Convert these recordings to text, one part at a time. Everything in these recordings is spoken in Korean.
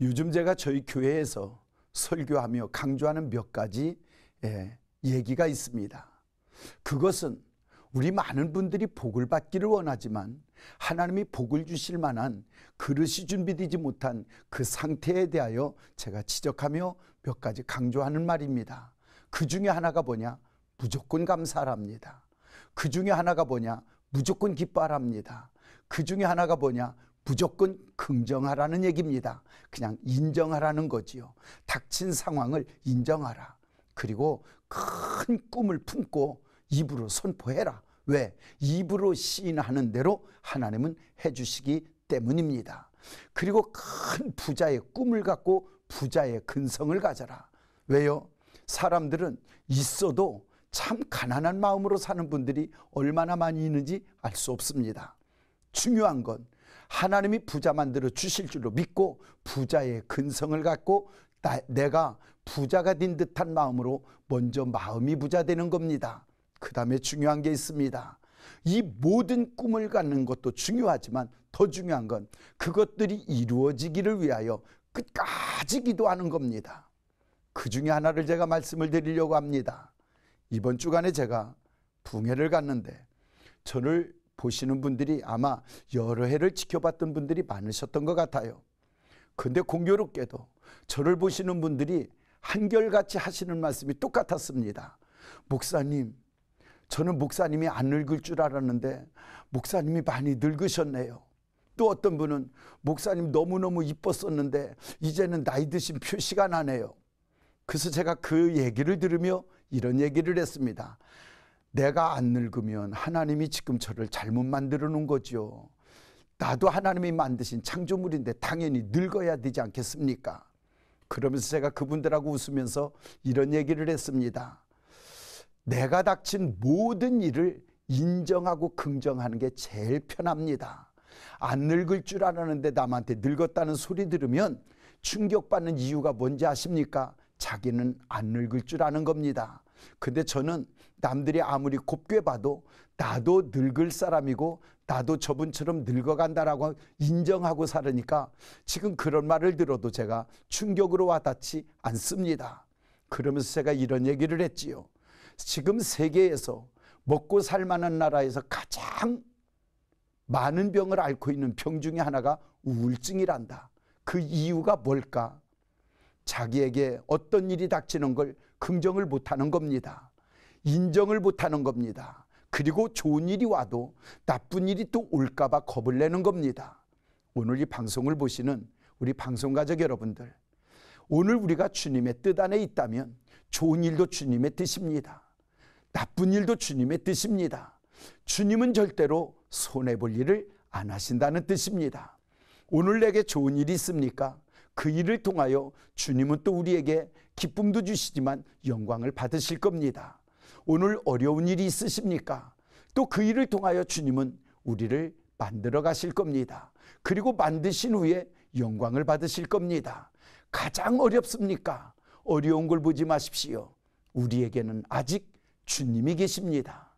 요즘 제가 저희 교회에서 설교하며 강조하는 몇 가지 예, 얘기가 있습니다. 그것은 우리 많은 분들이 복을 받기를 원하지만 하나님이 복을 주실 만한 그릇이 준비되지 못한 그 상태에 대하여 제가 지적하며 몇 가지 강조하는 말입니다. 그 중에 하나가 뭐냐? 무조건 감사랍니다. 그 중에 하나가 뭐냐? 무조건 기뻐합니다. 그 중에 하나가 뭐냐? 무조건 긍정하라는 얘기입니다. 그냥 인정하라는 거지요. 닥친 상황을 인정하라. 그리고 큰 꿈을 품고 입으로 선포해라. 왜? 입으로 시인하는 대로 하나님은 해주시기 때문입니다. 그리고 큰 부자의 꿈을 갖고 부자의 근성을 가져라. 왜요? 사람들은 있어도 참 가난한 마음으로 사는 분들이 얼마나 많이 있는지 알 수 없습니다. 중요한 건 하나님이 부자 만들어 주실 줄로 믿고 부자의 근성을 갖고 나, 내가 부자가 된 듯한 마음으로 먼저 마음이 부자 되는 겁니다. 그 다음에 중요한 게 있습니다. 이 모든 꿈을 갖는 것도 중요하지만 더 중요한 건 그것들이 이루어지기를 위하여 끝까지 기도하는 겁니다. 그 중에 하나를 제가 말씀을 드리려고 합니다. 이번 주간에 제가 붕해를 갔는데 저를 보시는 분들이 아마 여러 해를 지켜봤던 분들이 많으셨던 것 같아요. 근데 공교롭게도 저를 보시는 분들이 한결같이 하시는 말씀이 똑같았습니다. 목사님, 저는 목사님이 안 늙을 줄 알았는데 목사님이 많이 늙으셨네요. 또 어떤 분은 목사님 너무너무 이뻤었는데 이제는 나이 드신 표시가 나네요. 그래서 제가 그 얘기를 들으며 이런 얘기를 했습니다. 내가 안 늙으면 하나님이 지금 저를 잘못 만들어 놓은 거죠. 나도 하나님이 만드신 창조물인데 당연히 늙어야 되지 않겠습니까? 그러면서 제가 그분들하고 웃으면서 이런 얘기를 했습니다. 내가 닥친 모든 일을 인정하고 긍정하는 게 제일 편합니다. 안 늙을 줄 알았는데 남한테 늙었다는 소리 들으면 충격받는 이유가 뭔지 아십니까? 자기는 안 늙을 줄 아는 겁니다. 근데 저는 남들이 아무리 곱게 봐도 나도 늙을 사람이고 나도 저분처럼 늙어간다라고 인정하고 살으니까 지금 그런 말을 들어도 제가 충격으로 와닿지 않습니다. 그러면서 제가 이런 얘기를 했지요. 지금 세계에서 먹고 살 만한 나라에서 가장 많은 병을 앓고 있는 병 중에 하나가 우울증이란다. 그 이유가 뭘까? 자기에게 어떤 일이 닥치는 걸 긍정을 못하는 겁니다. 인정을 못하는 겁니다. 그리고 좋은 일이 와도 나쁜 일이 또 올까봐 겁을 내는 겁니다. 오늘 이 방송을 보시는 우리 방송가족 여러분들, 오늘 우리가 주님의 뜻 안에 있다면 좋은 일도 주님의 뜻입니다. 나쁜 일도 주님의 뜻입니다. 주님은 절대로 손해볼 일을 안 하신다는 뜻입니다. 오늘 내게 좋은 일이 있습니까? 그 일을 통하여 주님은 또 우리에게 기쁨도 주시지만 영광을 받으실 겁니다. 오늘 어려운 일이 있으십니까? 또 그 일을 통하여 주님은 우리를 만들어 가실 겁니다. 그리고 만드신 후에 영광을 받으실 겁니다. 가장 어렵습니까? 어려운 걸 보지 마십시오. 우리에게는 아직 주님이 계십니다.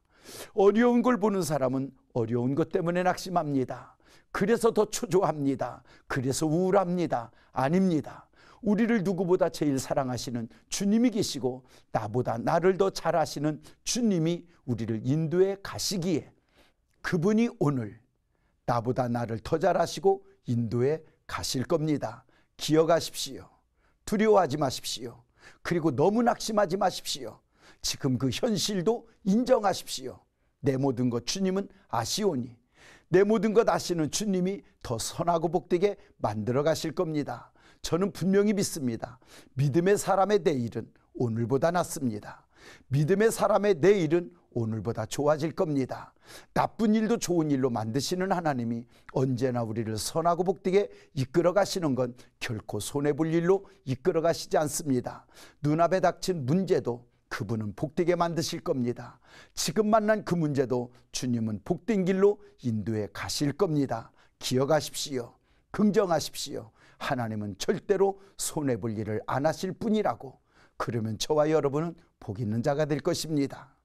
어려운 걸 보는 사람은 어려운 것 때문에 낙심합니다. 그래서 더 초조합니다. 그래서 우울합니다. 아닙니다. 우리를 누구보다 제일 사랑하시는 주님이 계시고 나보다 나를 더 잘 아시는 주님이 우리를 인도해 가시기에 그분이 오늘 나보다 나를 더 잘 아시고 인도해 가실 겁니다. 기억하십시오. 두려워하지 마십시오. 그리고 너무 낙심하지 마십시오. 지금 그 현실도 인정하십시오. 내 모든 것 주님은 아시오니 내 모든 것 아시는 주님이 더 선하고 복되게 만들어 가실 겁니다. 저는 분명히 믿습니다. 믿음의 사람의 내일은 오늘보다 낫습니다. 믿음의 사람의 내일은 오늘보다 좋아질 겁니다. 나쁜 일도 좋은 일로 만드시는 하나님이 언제나 우리를 선하고 복되게 이끌어 가시는 건 결코 손해볼 일로 이끌어 가시지 않습니다. 눈앞에 닥친 문제도 그분은 복되게 만드실 겁니다. 지금 만난 그 문제도 주님은 복된 길로 인도해 가실 겁니다. 기억하십시오. 긍정하십시오. 하나님은 절대로 손해볼 일을 안 하실 분이라고. 그러면 저와 여러분은 복 있는 자가 될 것입니다.